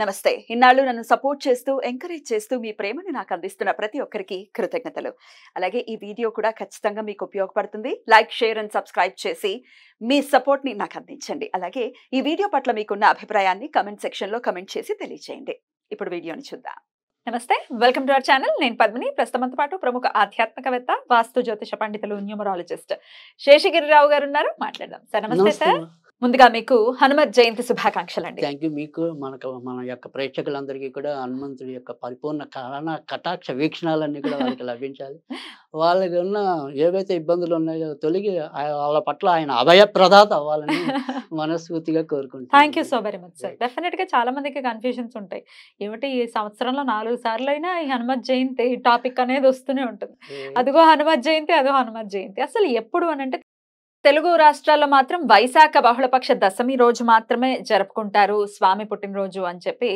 నమస్తే ఇన్నాళ్ళు నన్ను సపోర్ట్ చేస్తూ ఎంకరేజ్ చేస్తూ మీ ప్రేమను నాకు అందిస్తున్న ప్రతి ఒక్కరికి కృతజ్ఞతలు అలాగే ఈ వీడియో కూడా ఖచ్చితంగా మీకు ఉపయోగపడుతుంది లైక్ షేర్ అండ్ సబ్స్క్రైబ్ చేసి మీ సపోర్ట్ని నాకు అందించండి అలాగే ఈ వీడియో పట్ల మీకున్న అభిప్రాయాన్ని కమెంట్ సెక్షన్లో కమెంట్ చేసి తెలియజేయండి ఇప్పుడు వీడియోని చూద్దాం నమస్తే వెల్కమ్ టు అవర్ ఛానల్ నేను పద్మిని ప్రస్తుతంతో పాటు ప్రముఖ ఆధ్యాత్మికవేత్త వాస్తు జ్యోతిష పండితులు న్యూమరాలజిస్ట్ శేషగిరిరావు గారు ఉన్నారు మాట్లాడదాం సార్ నమస్తే సార్ ముందుగా మీకు హనుమత్ జయంతి శుభాకాంక్షలు అండి థ్యాంక్ యూ మీకు మనకు మన యొక్క ప్రేక్షకులందరికీ కూడా హనుమంతుడి యొక్క పరిపూర్ణ కారణ కటాక్ష వీక్షణాలన్నీ కూడా వాళ్ళకి లభించాలి వాళ్ళకి ఉన్న ఏవైతే ఇబ్బందులు ఉన్నాయో తొలగి వాళ్ళ పట్ల ఆయన అభయ ప్రదాత అవ్వాలని మనస్ఫూర్తిగా కోరుకుంటాను thank you so very much sir definite గా చాలా మందికి కన్ఫ్యూజన్స్ ఉంటాయి ఏమిటి ఈ సంవత్సరంలో నాలుగు సార్లు అయినా ఈ హనుమత్ జయంతి టాపిక్ అనేది వస్తూనే ఉంటుంది అదిగో హనుమత్ జయంతి అదో హనుమత్ జయంతి అసలు ఎప్పుడు అని అంటే తెలుగు రాష్ట్రాల్లో మాత్రం వైశాఖ బహుళపక్ష దశమి రోజు మాత్రమే జరుపుకుంటారు స్వామి పుట్టినరోజు అని చెప్పి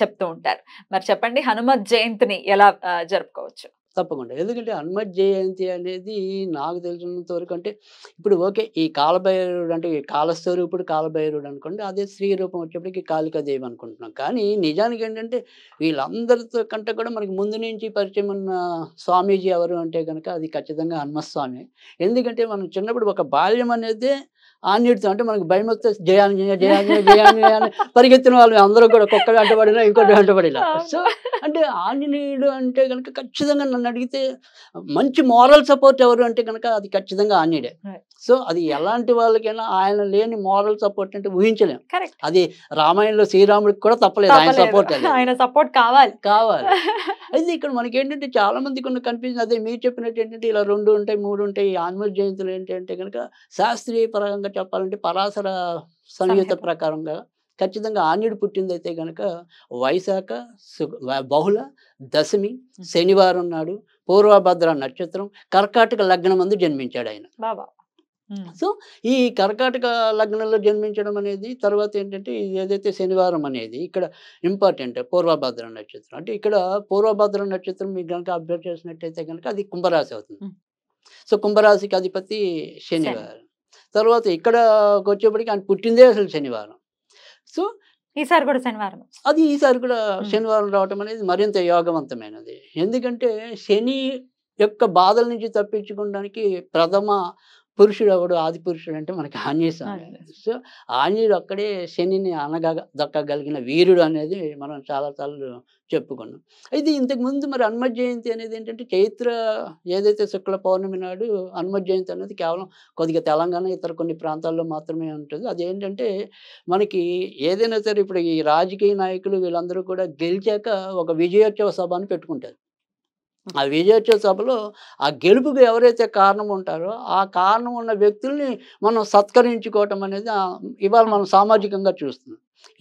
చెప్తూ ఉంటారు మరి చెప్పండి హనుమత్ జయంతిని ఎలా జరుపుకోవచ్చు తప్పకుండా ఎందుకంటే హనుమత్ జయంతి అనేది నాకు తెలిసినంత వరకు అంటే ఇప్పుడు ఓకే ఈ కాలభైరవుడు అంటే ఈ కాలస్వరూపుడు కాలభైరుడు అనుకోండి అదే స్త్రీ రూపం వచ్చేప్పటికి దేవి అనుకుంటున్నాం కానీ నిజానికి ఏంటంటే వీళ్ళందరితో కంటే కూడా మనకి ముందు నుంచి పరిచయం ఉన్న స్వామీజీ ఎవరు అంటే కనుక అది ఖచ్చితంగా హనుమస్వామి ఎందుకంటే మనం చిన్నప్పుడు ఒక బాల్యం అనేది ఆన్యుడితో అంటే మనకు భయం వస్తే జయాన్ని జయాన్ని జయాన్ని జయాన్ని పరిగెత్తిన వాళ్ళు అందరూ కూడా కుక్కడు అంటబడినా ఇంకొకటి అంటబడిలా సో అంటే ఆంజనేయుడు అంటే కనుక ఖచ్చితంగా నన్ను అడిగితే మంచి మారల్ సపోర్ట్ ఎవరు అంటే కనుక అది ఖచ్చితంగా ఆంజనేయుడే సో అది ఎలాంటి వాళ్ళకైనా ఆయన లేని మారల్ సపోర్ట్ అంటే ఊహించలేము అది రామాయణంలో శ్రీరాముడికి కూడా తప్పలేదు ఆయన సపోర్ట్ ఆయన సపోర్ట్ కావాలి కావాలి అయితే ఇక్కడ మనకి ఏంటంటే చాలా మందికి ఉన్న కన్ఫ్యూజన్ అదే మీరు చెప్పినట్టు ఏంటంటే ఇలా రెండు ఉంటాయి మూడు ఉంటాయి ఆన్మల్ జయంతులు ఏంటంటే కనుక శాస్త్రీయ పరంగా చెప్పాలంటే పరాశర సంయుత ప్రకారంగా ఖచ్చితంగా ఆన్యుడు పుట్టిందైతే గనక వైశాఖ బహుళ దశమి శనివారం నాడు పూర్వభద్ర నక్షత్రం కర్కాటక లగ్నం అందు జన్మించాడు ఆయన బాబా సో ఈ కర్కాటక లగ్నంలో జన్మించడం అనేది తర్వాత ఏంటంటే ఏదైతే శనివారం అనేది ఇక్కడ ఇంపార్టెంట్ పూర్వభద్ర నక్షత్రం అంటే ఇక్కడ పూర్వభద్ర నక్షత్రం మీకు కనుక అబ్జర్వ్ చేసినట్టయితే కనుక అది కుంభరాశి అవుతుంది సో కుంభరాశికి అధిపతి శనివారం తర్వాత ఇక్కడ వచ్చేప్పటికి ఆయన పుట్టిందే అసలు శనివారం సో ఈసారి కూడా శనివారం అది ఈసారి కూడా శనివారం రావటం అనేది మరింత యోగవంతమైనది ఎందుకంటే శని యొక్క బాధల నుంచి తప్పించుకోవడానికి ప్రథమ పురుషుడు ఒకడు ఆది పురుషుడు అంటే మనకి ఆంజనేయ స్వామి సో ఆంజనేయుడు ఒక్కడే శనిని అనగా దక్కగలిగిన వీరుడు అనేది మనం చాలాసార్లు చెప్పుకున్నాం అయితే ఇంతకుముందు మరి హనుమ జయంతి అనేది ఏంటంటే చైత్ర ఏదైతే శుక్ల పౌర్ణమి నాడు హనుమ జయంతి అనేది కేవలం కొద్దిగా తెలంగాణ ఇతర కొన్ని ప్రాంతాల్లో మాత్రమే ఉంటుంది అదేంటంటే మనకి ఏదైనా సరే ఇప్పుడు ఈ రాజకీయ నాయకులు వీళ్ళందరూ కూడా గెలిచాక ఒక విజయోత్సవ సభ అని పెట్టుకుంటారు ఆ విజయోత్సవ సభలో ఆ గెలుపుకి ఎవరైతే కారణం ఉంటారో ఆ కారణం ఉన్న వ్యక్తుల్ని మనం సత్కరించుకోవటం అనేది ఇవాళ మనం సామాజికంగా చూస్తున్నాం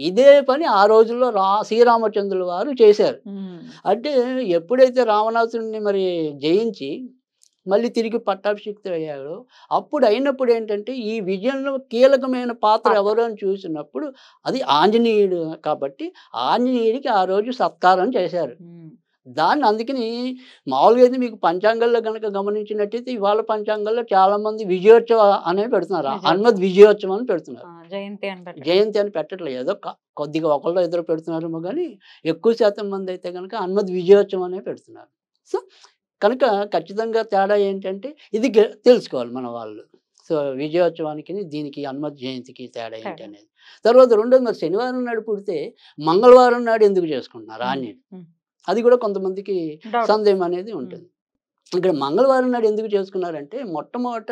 ఇదే పని ఆ రోజుల్లో రా శ్రీరామచంద్రుల వారు చేశారు అంటే ఎప్పుడైతే రావణాసుని మరి జయించి మళ్ళీ తిరిగి పట్టాభిషిక్తి అయ్యాడో అప్పుడు అయినప్పుడు ఏంటంటే ఈ విజయంలో కీలకమైన పాత్ర ఎవరు అని చూసినప్పుడు అది ఆంజనేయుడు కాబట్టి ఆంజనేయుడికి ఆ రోజు సత్కారం చేశారు దాన్ని అందుకని మామూలుగా అయితే మీకు పంచాంగంలో కనుక గమనించినట్టయితే ఇవాళ పంచాంగంలో చాలా మంది విజయోత్సవ అనే పెడుతున్నారు హనుమద్ విజయోత్సవం అని పెడుతున్నారు జయంతి అని పెట్టట్లేదు ఏదో కొద్దిగా ఒకళ్ళు ఇద్దరు పెడుతున్నారేమో కానీ ఎక్కువ శాతం మంది అయితే కనుక హనుమద్ విజయోత్సవం అనే పెడుతున్నారు సో కనుక ఖచ్చితంగా తేడా ఏంటంటే ఇది తెలుసుకోవాలి మన వాళ్ళు సో విజయోత్సవానికి దీనికి హనుమత్ జయంతికి తేడా ఏంటి అనేది తర్వాత రెండోది మరి శనివారం నాడు పుడితే మంగళవారం నాడు ఎందుకు చేసుకుంటున్నారు ఆన్యుడు అది కూడా కొంతమందికి సందేహం అనేది ఉంటుంది ఇక్కడ మంగళవారం నాడు ఎందుకు చేసుకున్నారంటే మొట్టమొదట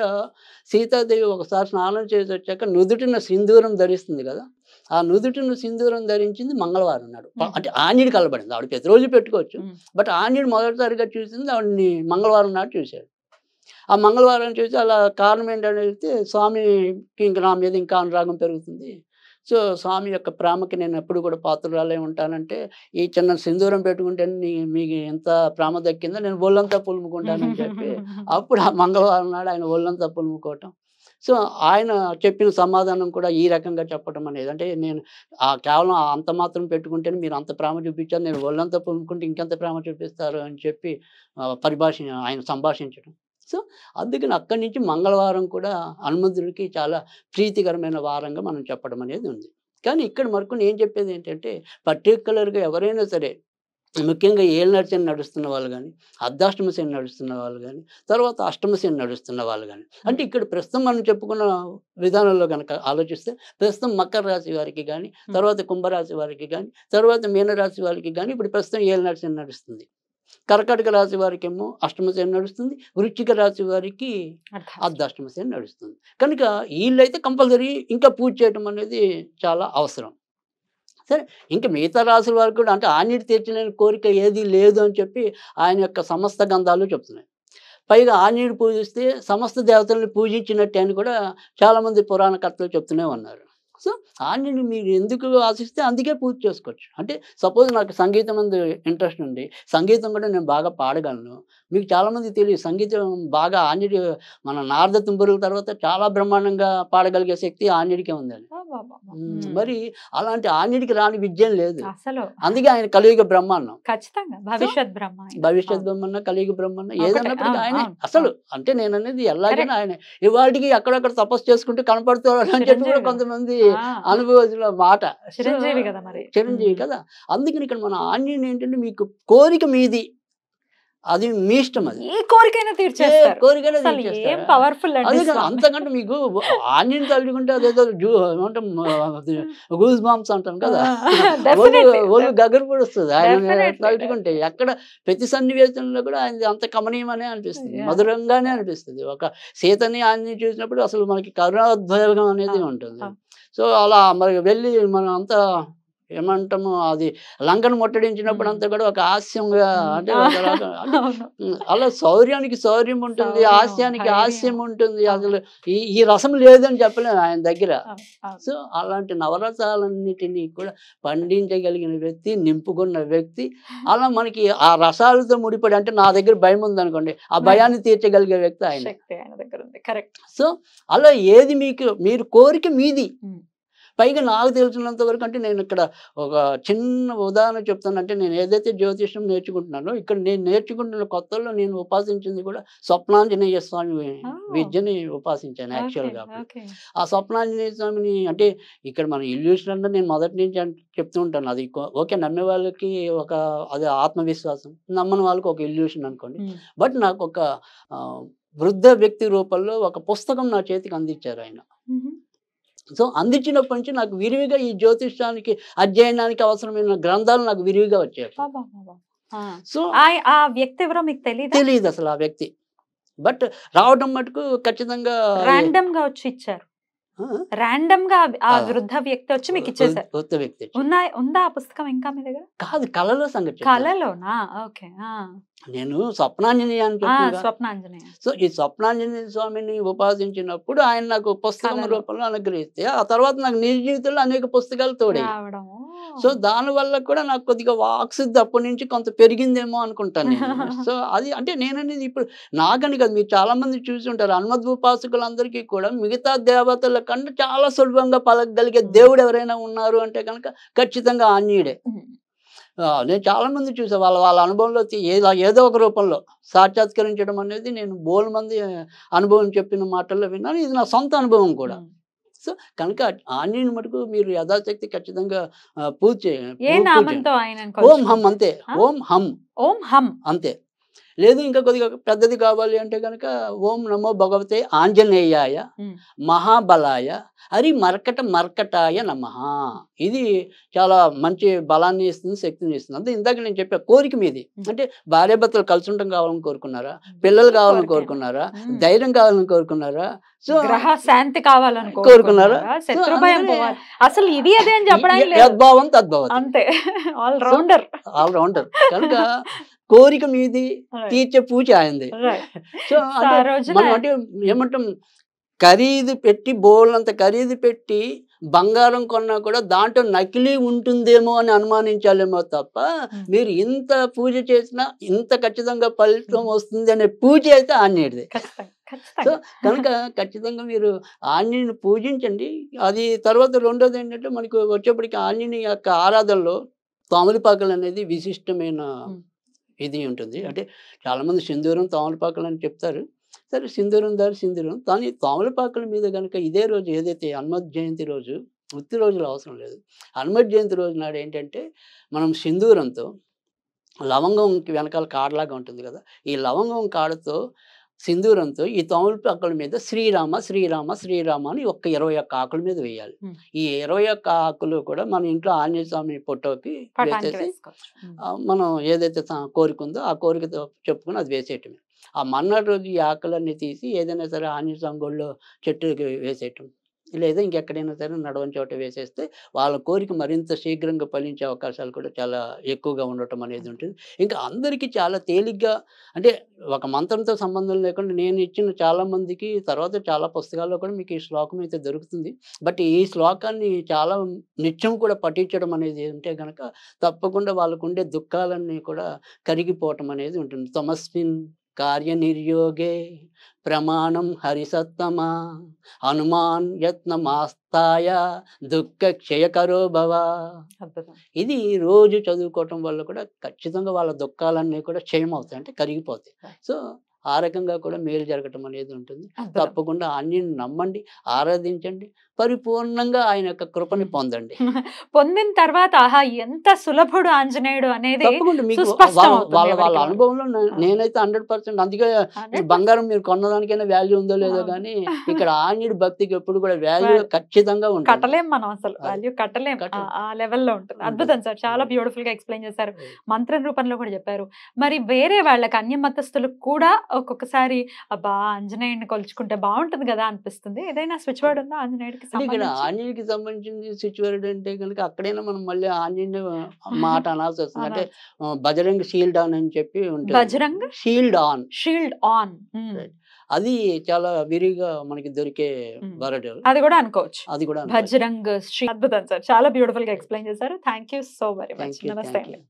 సీతాదేవి ఒకసారి స్నానం చేసి వచ్చాక నుదుటిన సింధూరం ధరిస్తుంది కదా ఆ నుదుటిన సింధూరం ధరించింది మంగళవారం నాడు అంటే ఆంజనేయుడు కలబడింది ఆవిడ ప్రతిరోజు పెట్టుకోవచ్చు బట్ ఆంజనేయుడు మొదటిసారిగా చూసింది ఆవిడని మంగళవారం నాడు చూశాడు ఆ మంగళవారం చూసి అలా కారణం ఏంటని స్వామికి ఇంకా నా మీద ఇంకా అనురాగం పెరుగుతుంది సో స్వామి యొక్క ప్రేమకి నేను ఎప్పుడు కూడా పాత్రరాలే ఉంటానంటే ఈ చిన్న సింధూరం పెట్టుకుంటే మీకు ఎంత ప్రేమ దక్కిందో నేను ఒళ్ళంతా పులుముకుంటానని చెప్పి అప్పుడు ఆ మంగళవారం నాడు ఆయన ఒళ్ళంతా పులుముకోవటం సో ఆయన చెప్పిన సమాధానం కూడా ఈ రకంగా చెప్పడం అనేది అంటే నేను ఆ కేవలం అంత మాత్రం పెట్టుకుంటే మీరు అంత ప్రేమ చూపించారు నేను ఒళ్ళంతా పులుముకుంటే ఇంకెంత ప్రేమ చూపిస్తారు అని చెప్పి పరిభాష ఆయన సంభాషించడం సో అందుకని అక్కడి నుంచి మంగళవారం కూడా హనుమంతుడికి చాలా ప్రీతికరమైన వారంగా మనం చెప్పడం అనేది ఉంది కానీ ఇక్కడ మరొకని ఏం చెప్పేది ఏంటంటే పర్టికులర్గా ఎవరైనా సరే ముఖ్యంగా ఏళ్ళనరచని నడుస్తున్న వాళ్ళు కానీ అర్ధాష్టమశని నడుస్తున్న వాళ్ళు కానీ తర్వాత అష్టమశని నడుస్తున్న వాళ్ళు కానీ అంటే ఇక్కడ ప్రస్తుతం మనం చెప్పుకున్న విధానంలో కనుక ఆలోచిస్తే ప్రస్తుతం మకర రాశి వారికి కానీ తర్వాత కుంభరాశి వారికి కానీ తర్వాత మీనరాశి వారికి కానీ ఇప్పుడు ప్రస్తుతం ఏళ్ళనరచని నడుస్తుంది కర్కాటక రాశి వారికి ఏమో అష్టమశయం నడుస్తుంది వృచ్చిక రాశి వారికి అర్ధాష్టమశయం నడుస్తుంది కనుక వీళ్ళైతే కంపల్సరీ ఇంకా పూజ చేయటం అనేది చాలా అవసరం సరే ఇంకా మిగతా రాశుల వారికి కూడా అంటే ఆనిటి తీర్చిన కోరిక ఏది లేదు అని చెప్పి ఆయన యొక్క సమస్త గంధాలు చెప్తున్నాయి పైగా ఆనిని పూజిస్తే సమస్త దేవతలను పూజించినట్టే అని కూడా చాలామంది పురాణకర్తలు చెప్తూనే ఉన్నారు సో ఆయనని మీరు ఎందుకు ఆశిస్తే అందుకే పూర్తి చేసుకోవచ్చు అంటే సపోజ్ నాకు సంగీతం అందు ఇంట్రెస్ట్ ఉంది సంగీతం కూడా నేను బాగా పాడగలను మీకు చాలామంది తెలియదు సంగీతం బాగా ఆంజనేయ మన నారద తుంబరు తర్వాత చాలా బ్రహ్మాండంగా పాడగలిగే శక్తి ఆంజనేయకే ఉందండి మరి అలాంటి ఆన్యుడికి రాని విద్యం లేదు అసలు అందుకే ఆయన కలియుగ బ్రహ్మాండం ఖచ్చితంగా భవిష్యత్ బ్రహ్మ భవిష్యత్ బ్రహ్మన్న కలియుగ బ్రహ్మన్న ఏదన్నప్పటికీ ఆయన అసలు అంటే నేను అనేది ఎలాగైనా ఆయన ఇవాళకి అక్కడక్కడ తపస్సు చేసుకుంటూ కనపడుతున్నారు అని చెప్పి కూడా కొంతమంది అనుభవజుల మాట చిరంజీవి కదా మరి చిరంజీవి కదా అందుకని ఇక్కడ మన ఆన్యుని ఏంటంటే మీకు కోరిక మీది అది మీ ఇష్టం అది కోరికైనా పవర్ఫుల్ అంతకంటే మీకు ఆనియన్ తల్లికుంటే అదేదో hmm. గూజ్ బాంబ్స్ అంటాం కదా ఒళ్ళు గగ్గర కూడా వస్తుంది ఆయన తలుచుకుంటే ఎక్కడ ప్రతి సన్నివేశంలో కూడా ఆయన అంత కమనీయమనే అనిపిస్తుంది మధురంగానే అనిపిస్తుంది ఒక సీతని ఆయన చూసినప్పుడు అసలు మనకి కరుణాద్వయం అనేది ఉంటుంది సో అలా మరి వెళ్ళి మనం అంతా ఏమంటాము అది లంకను ముట్టడించినప్పుడు అంతా కూడా ఒక హాస్యంగా అంటే అలా శౌర్యానికి శౌర్యం ఉంటుంది హాస్యానికి హాస్యం ఉంటుంది అసలు ఈ ఈ రసం లేదని చెప్పలేము ఆయన దగ్గర సో అలాంటి నవరసాలన్నిటినీ కూడా పండించగలిగిన వ్యక్తి నింపుకున్న వ్యక్తి అలా మనకి ఆ రసాలతో ముడిపడి అంటే నా దగ్గర భయం ఉందనుకోండి ఆ భయాన్ని తీర్చగలిగే వ్యక్తి ఆయన సో అలా ఏది మీకు మీరు కోరిక మీది పైగా నాకు తెలిసినంత వరకు అంటే నేను ఇక్కడ ఒక చిన్న ఉదాహరణ చెప్తానంటే నేను ఏదైతే జ్యోతిష్యం నేర్చుకుంటున్నానో ఇక్కడ నేను నేర్చుకుంటున్న కొత్తలో నేను ఉపాసించింది కూడా స్వప్నాంజనేయ స్వామి విద్యని ఉపాసించాను యాక్చువల్గా ఆ స్వప్నాంజనేయ స్వామిని అంటే ఇక్కడ మన ఇల్యూషన్ అంటే నేను మొదటి నుంచి చెప్తూ ఉంటాను అది ఓకే నమ్మే వాళ్ళకి ఒక అది ఆత్మవిశ్వాసం నమ్మని వాళ్ళకి ఒక ఇల్యూషన్ అనుకోండి బట్ నాకు ఒక వృద్ధ వ్యక్తి రూపంలో ఒక పుస్తకం నా చేతికి అందించారు ఆయన సో అందించినప్పటి నుంచి నాకు విరివిగా ఈ జ్యోతిష్యానికి అధ్యయనానికి అవసరమైన గ్రంథాలు నాకు విరివిగా వచ్చాయి సో ఆ వ్యక్తి ఎవరో మీకు తెలియదు తెలియదు అసలు ఆ వ్యక్తి బట్ రావడం మటుకు ఖచ్చితంగా వచ్చి ఇచ్చారు రాండమ్ గా ఆ వృద్ధ వ్యక్తి వచ్చి మీకు ఇచ్చేసారు వృద్ధ వ్యక్తి ఉన్నా ఉందా ఆ పుస్తకం ఇంకా మీ దగ్గర కాదు కళలో సంగతి కళలోనా ఓకే నేను స్వప్నాంజనేయ స్వప్నాంజనేయ సో ఈ స్వప్నాంజనేయ స్వామిని ఉపాసించినప్పుడు ఆయన నాకు పుస్తకం రూపంలో అనుగ్రహిస్తే ఆ తర్వాత నాకు నిజ జీవితంలో అనేక పుస్తకాలు తోడే సో దానివల్ల కూడా నాకు కొద్దిగా వాక్స్ అప్పటి నుంచి కొంత పెరిగిందేమో అనుకుంటాను నేను సో అది అంటే నేననేది ఇప్పుడు నాకని కాదు మీరు చాలా మంది చూసి ఉంటారు అన్మద్భూపాసకులందరికీ కూడా మిగతా దేవతల కంటే చాలా సులభంగా పలకగలిగే దేవుడు ఎవరైనా ఉన్నారు అంటే కనుక ఖచ్చితంగా ఆన్యుడే నేను చాలా మంది చూసా వాళ్ళ వాళ్ళ అనుభవంలో ఏదో ఏదో ఒక రూపంలో సాక్షాత్కరించడం అనేది నేను బోల్ మంది అనుభవం చెప్పిన మాటల్లో విన్నాను ఇది నా సొంత అనుభవం కూడా సో కనుక ఆంజనేయుని మటుకు మీరు యథాశక్తి ఖచ్చితంగా పూజ చేయండి ఓం హం అంతే ఓం హం ఓం హం అంతే లేదు ఇంకా కొద్దిగా పెద్దది కావాలి అంటే కనుక ఓం నమో భగవతే ఆంజనేయాయ మహాబలాయ హరి మర్కట మర్కటాయ నమ ఇది చాలా మంచి బలాన్ని ఇస్తుంది శక్తిని ఇస్తుంది అంతే ఇందాక నేను చెప్పా కోరిక మీది అంటే భర్తలు కలిసి ఉండడం కావాలని కోరుకున్నారా పిల్లలు కావాలని కోరుకున్నారా ధైర్యం కావాలని కోరుకున్నారా సో శాంతి కావాలని కోరుకున్నారా అసలు ఇది అదే అని చెప్పడానికి తద్భావం తద్భావం అంతే ఆల్ రౌండర్ ఆల్ రౌండర్ కనుక కోరిక మీది తీర్చే పూజ ఆయనది సో అంటే ఏమంటాం ఖరీదు పెట్టి బోలంత ఖరీదు పెట్టి బంగారం కొన్నా కూడా దాంట్లో నకిలీ ఉంటుందేమో అని అనుమానించాలేమో తప్ప hmm. మీరు ఇంత పూజ చేసినా ఇంత ఖచ్చితంగా ఫలితం వస్తుంది అనే పూజ అయితే ఆంజనేయుడిది సో కనుక ఖచ్చితంగా మీరు ఆన్యుని పూజించండి అది తర్వాత రెండోది ఏంటంటే మనకు వచ్చేప్పటికి ఆన్యుని యొక్క ఆరాధనలో తోమలిపాకలు అనేది విశిష్టమైన hmm. ఇది ఉంటుంది అంటే చాలామంది సింధూరం తామలపాకలు అని చెప్తారు సరే సింధూరం దారి సింధూరం కానీ తామలపాకల మీద కనుక ఇదే రోజు ఏదైతే హనుమత్ జయంతి రోజు ఉత్తి రోజులు అవసరం లేదు హనుమత్ జయంతి రోజు నాడు ఏంటంటే మనం సింధూరంతో లవంగం వెనకాల కాడలాగా ఉంటుంది కదా ఈ లవంగం కాడతో సింధూరంతో ఈ తమలపు ఆకుల మీద శ్రీరామ శ్రీరామ శ్రీరామ అని ఒక్క ఇరవై ఒక్క ఆకుల మీద వేయాలి ఈ ఇరవై ఒక్క ఆకులు కూడా మన ఇంట్లో ఆంజనేయ స్వామి ఫోటోకి వేసేసి మనం ఏదైతే కోరికుందో ఆ కోరిక చెప్పుకుని అది వేసేయటమే ఆ మన్నాడు రోజు ఈ ఆకులన్నీ తీసి ఏదైనా సరే ఆంజనేయ స్వామి గుళ్ళో చెట్టుకి వేసేయటం లేదా ఇంకెక్కడైనా సరే నడవని చోట వేసేస్తే వాళ్ళ కోరిక మరింత శీఘ్రంగా ఫలించే అవకాశాలు కూడా చాలా ఎక్కువగా ఉండటం అనేది ఉంటుంది ఇంకా అందరికీ చాలా తేలిగ్గా అంటే ఒక మంత్రంతో సంబంధం లేకుండా నేను ఇచ్చిన చాలామందికి తర్వాత చాలా పుస్తకాల్లో కూడా మీకు ఈ శ్లోకం అయితే దొరుకుతుంది బట్ ఈ శ్లోకాన్ని చాలా నిత్యం కూడా పఠించడం అనేది ఉంటే కనుక తప్పకుండా వాళ్ళకు ఉండే దుఃఖాలన్నీ కూడా కరిగిపోవటం అనేది ఉంటుంది తమస్మిన్ కార్యనిర్యోగే ప్రమాణం హరిసత్తమా హనుమాన్ యత్నమాస్తాయ దుఃఖ క్షయకరో భవ ఇది రోజు చదువుకోవటం వల్ల కూడా ఖచ్చితంగా వాళ్ళ దుఃఖాలన్నీ కూడా క్షయం అంటే కరిగిపోతాయి సో ఆ రకంగా కూడా మేలు జరగటం అనేది ఉంటుంది తప్పకుండా అన్ని నమ్మండి ఆరాధించండి పరిపూర్ణంగా ఆయన యొక్క కృపని పొందండి పొందిన తర్వాత ఆహా ఎంత సులభుడు ఆంజనేయుడు అనేది మీకు వాళ్ళ వాళ్ళ అనుభవంలో నేనైతే హండ్రెడ్ పర్సెంట్ అందుకే బంగారం మీరు కొన్నదానికైనా వాల్యూ ఉందో లేదో కానీ ఇక్కడ ఆంజనేయుడు భక్తికి ఎప్పుడు కూడా వాల్యూ ఖచ్చితంగా ఉంటుంది కట్టలేం మనం అసలు వాల్యూ కట్టలేం ఆ లెవెల్లో ఉంటుంది అద్భుతం సార్ చాలా బ్యూటిఫుల్ గా ఎక్స్ప్లెయిన్ చేశారు మంత్రం రూపంలో కూడా చెప్పారు మరి వేరే వాళ్ళకి అన్య మతస్థులకు కూడా ఒక్కొక్కసారి అబ్బా ఆంజనేయుడిని కొలుచుకుంటే బాగుంటుంది కదా అనిపిస్తుంది ఏదైనా స్విచ్ బోర్డు ఉందా ఆంజనేయుడికి ఇక్కడ ఆంజనేయుడికి సంబంధించిన సిచ్యువేట్ అంటే కనుక అక్కడైనా మనం మళ్ళీ ఆంజనేయ మాట అనాల్సి వస్తుంది అంటే బజరంగ్ షీల్డ్ ఆన్ అని చెప్పి ఉంటుంది Bajrang shield on shield on అది చాలా విరిగా మనకి దొరికే వరడ్ అది కూడా అనుకోవచ్చు అది కూడా భజరంగ్ అద్భుతం సార్ చాలా బ్యూటిఫుల్ గా ఎక్స్ప్లెయిన్ చేశారు థ్యాంక్ సో వెరీ మచ్ నమస్తే